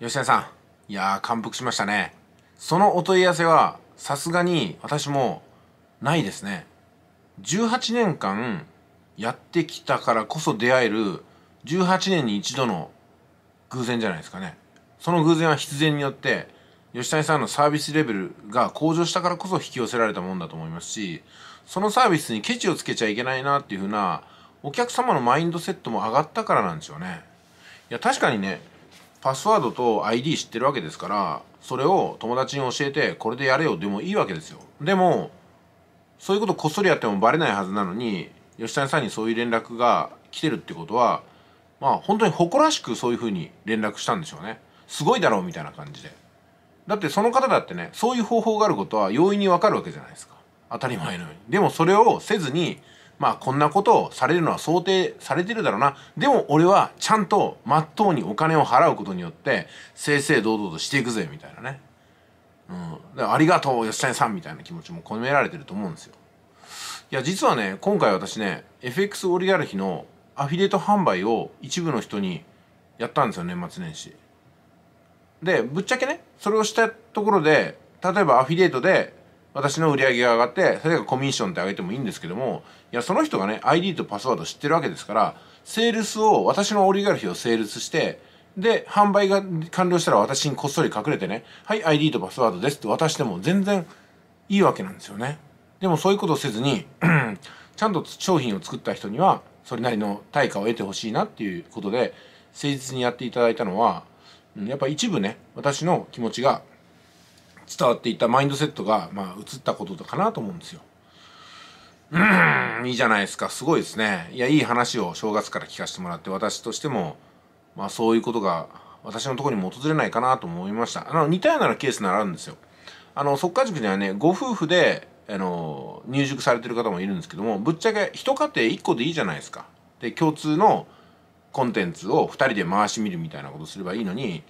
吉田さん、いやー、感服しましたね。そのお問い合わせは、さすがに私もないですね。18年間やってきたからこそ出会える18年に一度の偶然じゃないですかね。その偶然は必然によって、吉谷さんのサービスレベルが向上したからこそ引き寄せられたもんだと思いますし、そのサービスにケチをつけちゃいけないなっていうふうな、お客様のマインドセットも上がったからなんですよね。いや、確かにね、パスワードと ID 知ってるわけですからそれを友達に教えてこれでやれよでもいいわけですよでもそういうことこっそりやってもバレないはずなのに吉谷さんにそういう連絡が来てるってことはまあ本当に誇らしくそういうふうに連絡したんでしょうねすごいだろうみたいな感じでだってその方だってねそういう方法があることは容易にわかるわけじゃないですか当たり前のようにでもそれをせずにまあこんなことをされるのは想定されてるだろうな。でも俺はちゃんとまっとうにお金を払うことによって、正々堂々としていくぜ、みたいなね。うん。ありがとう、吉谷さんみたいな気持ちも込められてると思うんですよ。いや、実はね、今回私ね、FX オリガルヒのアフィリエイト販売を一部の人にやったんですよ、年末年始。で、ぶっちゃけね、それをしたところで、例えばアフィリエイトで私の売り上げが上がってそれがコミッションってあげてもいいんですけどもいやその人がね ID とパスワード知ってるわけですからセールスを私のオリガルヒをセールスしてで販売が完了したら私にこっそり隠れてねはい ID とパスワードですって渡しても全然いいわけなんですよねでもそういうことをせずに ちゃんと商品を作った人にはそれなりの対価を得てほしいなっていうことで誠実にやっていただいたのはやっぱ一部ね私の気持ちが伝わっていたマインドセットが、まあ、移ったことかなと思うんですよ。うん、いいじゃないですか。すごいですね。いや、いい話を正月から聞かせてもらって、私としても、まあ、そういうことが、私のところにも訪れないかなと思いました。あの、似たようなケースならあるんですよ。あの、即家塾にはね、ご夫婦で、あの、入塾されてる方もいるんですけども、ぶっちゃけ、一家庭一個でいいじゃないですか。で、共通のコンテンツを二人で回し見るみたいなことすればいいのに、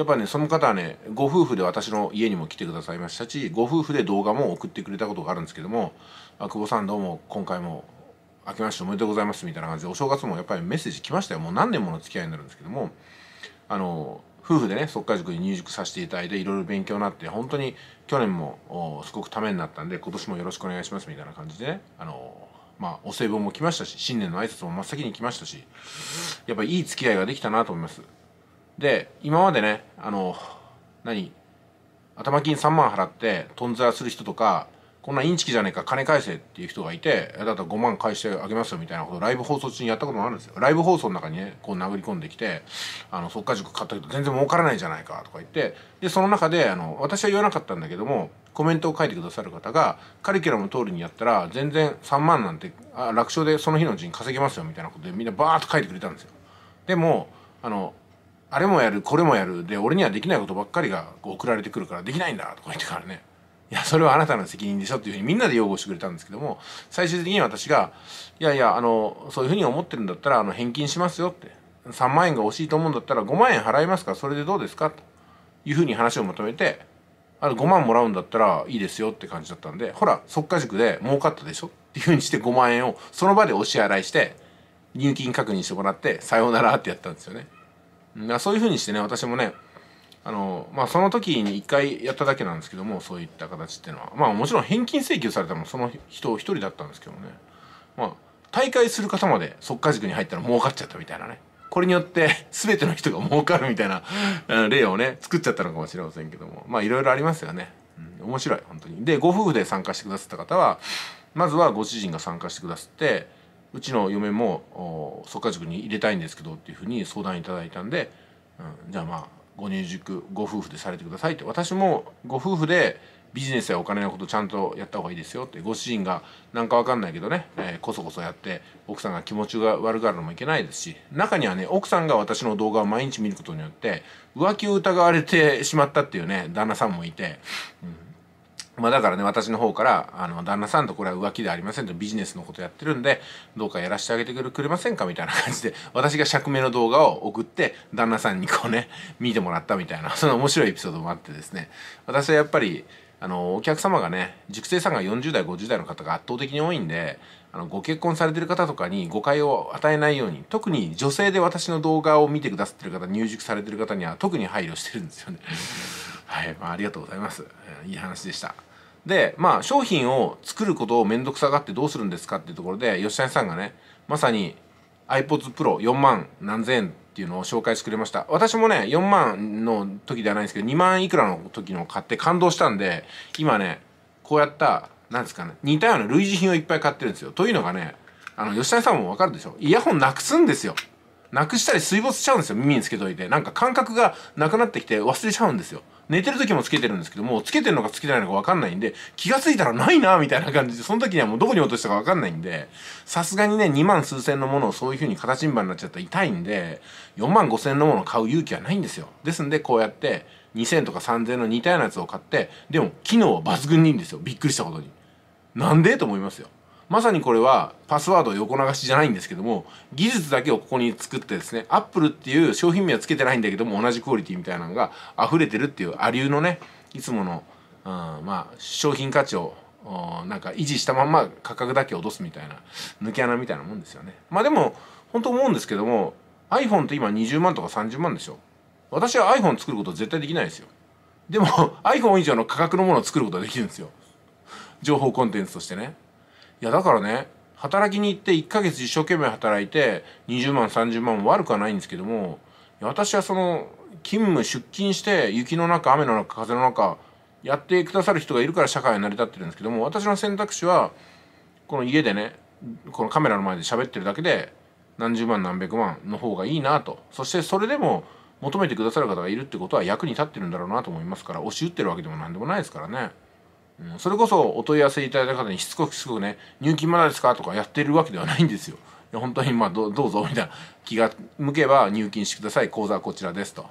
やっぱねその方はねご夫婦で私の家にも来てくださいましたしご夫婦で動画も送ってくれたことがあるんですけども「あ久保さんどうも今回も明けましておめでとうございます」みたいな感じでお正月もやっぱりメッセージ来ましたよもう何年もの付き合いになるんですけどもあの夫婦でね即稼塾に入塾させていただいていろいろ勉強になって本当に去年もすごくためになったんで今年もよろしくお願いしますみたいな感じでねあのまあ、お歳暮も来ましたし新年の挨拶も真っ先に来ましたしやっぱいい付き合いができたなと思います。で今までねあの何頭金3万払ってとんずらする人とかこんなインチキじゃねえか金返せっていう人がいてだったら5万返してあげますよみたいなことライブ放送中にやったこともあるんですよライブ放送の中にねこう殴り込んできてあの速稼塾買ったけど全然儲からないじゃないかとか言ってでその中であの私は言わなかったんだけどもコメントを書いてくださる方がカリキュラム通りにやったら全然3万なんてあ楽勝でその日のうちに稼げますよみたいなことでみんなバーッと書いてくれたんですよでもあのあれもやるこれもやるで俺にはできないことばっかりがこう送られてくるからできないんだとか言ってからねいやそれはあなたの責任でしょっていうふうにみんなで擁護してくれたんですけども最終的に私がいやいやあのそういうふうに思ってるんだったらあの返金しますよって3万円が欲しいと思うんだったら5万円払いますからそれでどうですかというふうに話をまとめてあの5万もらうんだったらいいですよって感じだったんでほら即価塾で儲かったでしょっていうふうにして5万円をその場でお支払いして入金確認してもらってさようならってやったんですよね。だそういうふうにしてね私もねあのまあその時に1回やっただけなんですけどもそういった形っていうのはまあもちろん返金請求されたのもその人1人だったんですけどもねまあ大会する方まで即家塾に入ったら儲かっちゃったみたいなねこれによって全ての人が儲かるみたいな例をね作っちゃったのかもしれませんけどもまあいろいろありますよね、うん、面白い本当にでご夫婦で参加してくださった方はまずはご主人が参加してくださってうちの嫁も即家塾に入れたいんですけどっていうふうに相談いただいたんで、うん、じゃあまあご入塾ご夫婦でされてくださいって私もご夫婦でビジネスやお金のことちゃんとやった方がいいですよってご主人がなんかわかんないけどね、えー、こそこそやって奥さんが気持ちが悪がるのもいけないですし中にはね奥さんが私の動画を毎日見ることによって浮気を疑われてしまったっていうね旦那さんもいて、うんまあ、だからね私の方からあの旦那さんとこれは浮気ではありませんとビジネスのことやってるんでどうかやらせてあげてくれませんかみたいな感じで私が釈明の動画を送って旦那さんにこうね見てもらったみたいなその面白いエピソードもあってですね私はやっぱりあのお客様がね熟成さんが40代50代の方が圧倒的に多いんであのご結婚されてる方とかに誤解を与えないように特に女性で私の動画を見てくださってる方入塾されてる方には特に配慮してるんですよね。はい、まあ、ありがとうございます。いい話でした。でまあ商品を作ることを面倒くさがってどうするんですかっていうところで吉谷さんがねまさに iPods Pro4 万何千円っていうのを紹介してくれました私もね4万の時ではないんですけど2万いくらの時の買って感動したんで今ねこうやったなんですかね似たような類似品をいっぱい買ってるんですよというのがねあの吉谷さんもわかるでしょイヤホンなくすんですよなくしたり水没しちゃうんですよ耳につけといてなんか感覚がなくなってきて忘れちゃうんですよ寝てる時もつけてるんですけどもつけてるのかつけてないのかわかんないんで気が付いたらないなみたいな感じでその時にはもうどこに落としたかわかんないんでさすがにね2万数千のものをそういう風に形にばになっちゃったら痛いんで4万5千のものを買う勇気はないんですよですんでこうやって2000とか3000の似たようなやつを買ってでも機能は抜群にいいんですよびっくりしたことになんでと思いますよまさにこれはパスワード横流しじゃないんですけども技術だけをここに作ってですね Apple っていう商品名は付けてないんだけども同じクオリティみたいなのが溢れてるっていうアリューのねいつもの、うん、まあ商品価値をなんか維持したまんま価格だけ落とすみたいな抜け穴みたいなもんですよねまあでも本当思うんですけども iPhone って今20万とか30万でしょ私は iPhone 作ること絶対できないですよでも iPhone 以上の価格のものを作ることができるんですよ情報コンテンツとしてねいやだからね働きに行って1ヶ月一生懸命働いて20万30万悪くはないんですけども私はその勤務出勤して雪の中雨の中風の中やってくださる人がいるから社会は成り立ってるんですけども私の選択肢はこの家でねこのカメラの前で喋ってるだけで何十万何百万の方がいいなとそしてそれでも求めてくださる方がいるってことは役に立ってるんだろうなと思いますから押し打ってるわけでも何でもないですからね。うん、それこそお問い合わせいただいた方にしつこくしつこくね「入金まだですか?」とかやってるわけではないんですよ。本当にまあどうぞみたいな気が向けば入金してください口座はこちらですと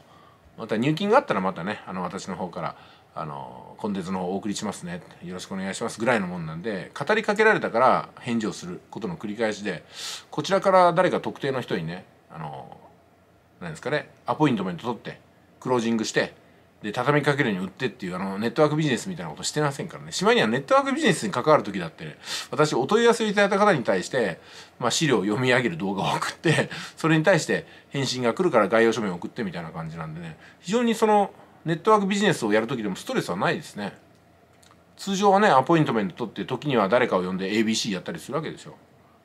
また入金があったらまたねあの私の方からあのコンテンツの方お送りしますねよろしくお願いしますぐらいのもんなんで語りかけられたから返事をすることの繰り返しでこちらから誰か特定の人にねあの何ですかねアポイントメント取ってクロージングしてで畳みかけるように売ってっていうあのネットワークビジネスみたいなことしてませんからねしまいにはネットワークビジネスに関わる時だって、ね、私お問い合わせをいただいた方に対して、まあ、資料を読み上げる動画を送って それに対して返信が来るから概要書面を送ってみたいな感じなんでね非常にそのネットワークビジネスをやる時でもストレスはないですね通常はねアポイントメント取って時には誰かを呼んで ABC やったりするわけですよ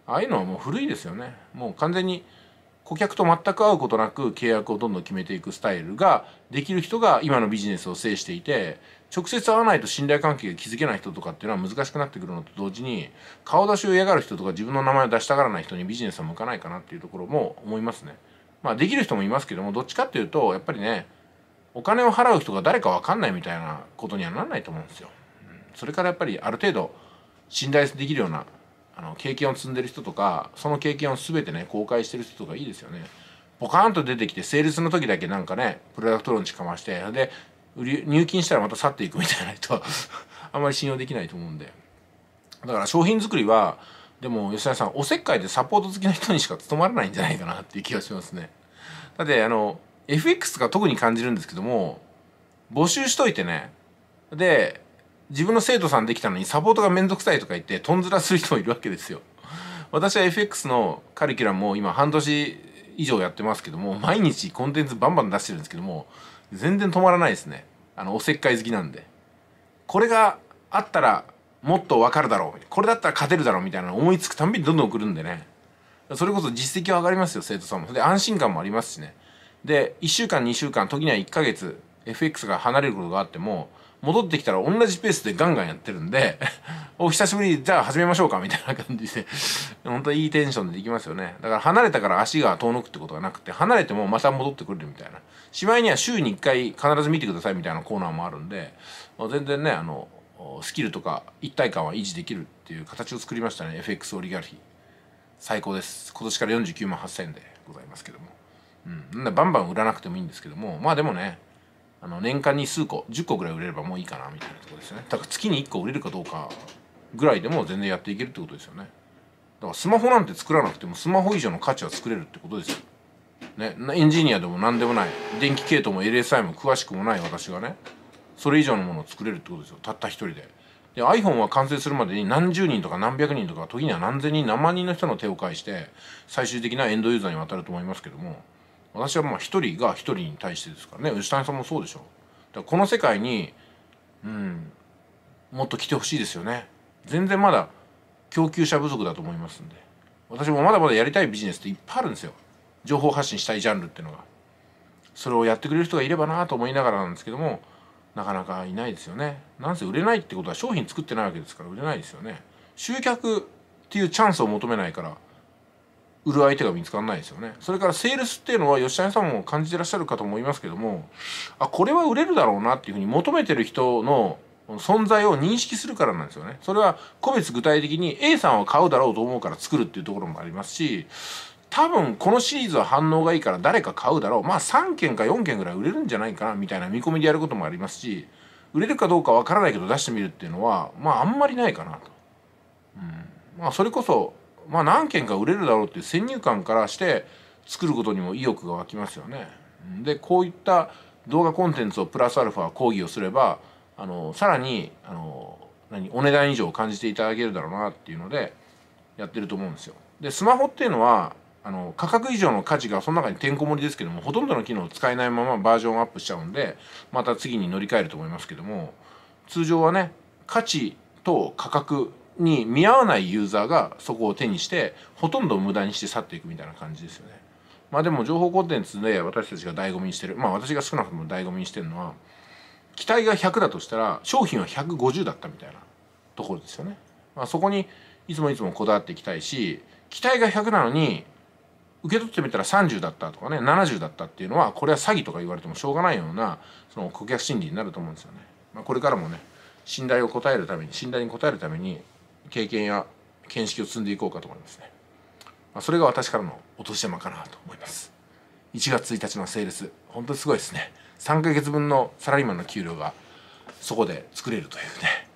ああいうのはもう古いですよねもう完全に顧客と全く会うことなく契約をどんどん決めていくスタイルができる人が今のビジネスを制していて直接会わないと信頼関係が築けない人とかっていうのは難しくなってくるのと同時に顔出しを嫌がる人とか自分の名前を出したがらない人にビジネスは向かないかなっていうところも思いますね。まあできる人もいますけどもどっちかっていうとやっぱりねお金を払う人が誰か分かんないみたいなことにはならないと思うんですよ。それからやっぱりある程度信頼できるようなあの経験を積んでる人とかその経験を全てね公開してる人とかいいですよね。ポカーンと出てきて成立の時だけなんかねプロダクトローンチかましてで入金したらまた去っていくみたいな人 あんまり信用できないと思うんでだから商品作りはでも吉田さんおせっかいでサポート好きな人にしか務まらないんじゃないかなっていう気がしますねだってあの FX とか特に感じるんですけども募集しといてねで自分の生徒さんできたのにサポートがめんどくさいとか言ってとんずらする人もいるわけですよ。私は FX のカリキュラムを今半年以上やってますけども毎日コンテンツバンバン出してるんですけども全然止まらないですねあのおせっかい好きなんでこれがあったらもっとわかるだろうこれだったら勝てるだろうみたいな思いつくたんびにどんどん送るんでねそれこそ実績は上がりますよ生徒さんもで安心感もありますしねで1週間2週間時には1ヶ月 FX が離れることがあっても戻ってきたら同じペースでガンガンやってるんで お久しぶりじゃあ始めましょうかみたいな感じで 本当いいテンションでできますよねだから離れたから足が遠のくってことがなくて離れてもまた戻ってくれるみたいなしまいには週に1回必ず見てくださいみたいなコーナーもあるんで、まあ、全然ねあのスキルとか一体感は維持できるっていう形を作りましたね FX オリガルヒ最高です今年から49万8000円でございますけども、うん、バンバン売らなくてもいいんですけどもまあでもねあの年間に数個10個ぐらい売れればもういいかなみたいなところですねだから月に1個売れるかどうかぐらいでも全然やっていけるってことですよねだからスマホなんて作らなくてもスマホ以上の価値は作れるってことですよね、エンジニアでも何でもない電気系統も LSI も詳しくもない私がねそれ以上のものを作れるってことですよたった一人でで iPhone は完成するまでに何十人とか何百人とか時には何千人何万人の人の手を介して最終的なエンドユーザーに渡ると思いますけども私はまあ一人が一人に対してですからね牛谷さんもそうでしょだこの世界にうんもっと来てほしいですよね全然まだ供給者不足だと思いますんで私もまだまだやりたいビジネスっていっぱいあるんですよ情報発信したいジャンルっていうのがそれをやってくれる人がいればなと思いながらなんですけどもなかなかいないですよねなんせ売れないってことは商品作ってないわけですから売れないですよね集客っていうチャンスを求めないから売る相手が見つからないですよねそれからセールスっていうのは吉谷さんも感じてらっしゃるかと思いますけどもあこれは売れるだろうなっていうふうに求めてる人の存在を認識するからなんですよねそれは個別具体的に A さんは買うだろうと思うから作るっていうところもありますし多分このシリーズは反応がいいから誰か買うだろうまあ3件か4件ぐらい売れるんじゃないかなみたいな見込みでやることもありますし売れるかどうかわからないけど出してみるっていうのはまああんまりないかなと。うん、まあそれこそまあ何件か売れるだろうっていう先入観からして作ることにも意欲が湧きますよね。でこういった動画コンテンツをプラスアルファ講義をすればあのさらにあの何お値段以上を感じていただけるだろうなっていうのでやってると思うんですよ。でスマホっていうのはあの価格以上の価値がその中にてんこ盛りですけどもほとんどの機能を使えないままバージョンアップしちゃうんでまた次に乗り換えると思いますけども通常はね価値と価格に見合わないユーザーがそこを手にしてほとんど無駄にして去っていくみたいな感じですよね。まあでも情報コンテンツで私たちが醍醐味にしてるまあ私が少なくとも醍醐味にしてるのは期待が100だとしたら商品は150だったみたいなところですよね。まあ、そこにいつもいつもこだわっていきたいし期待が100なのに受け取ってみたら30だったとかね70だったっていうのはこれは詐欺とか言われてもしょうがないようなその顧客心理になると思うんですよね。まあ、これからもね信頼を応えるために信頼に応えるために経験や見識を積んでいこうかと思いますね、まあ、それが私からのお年玉かなと思います1月1日のセールス本当にすごいですね3ヶ月分のサラリーマンの給料がそこで作れるというね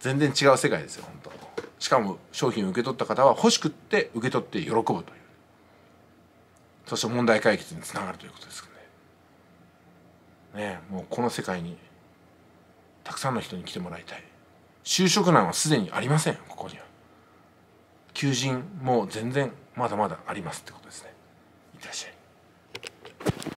全然違う世界ですよ本当しかも商品を受け取った方は欲しくって受け取って喜ぶというそして問題解決につながるということですねねもうこの世界にたくさんの人に来てもらいたい就職難はすでにありませんここには求人も全然まだまだありますってことですねいってらっしゃい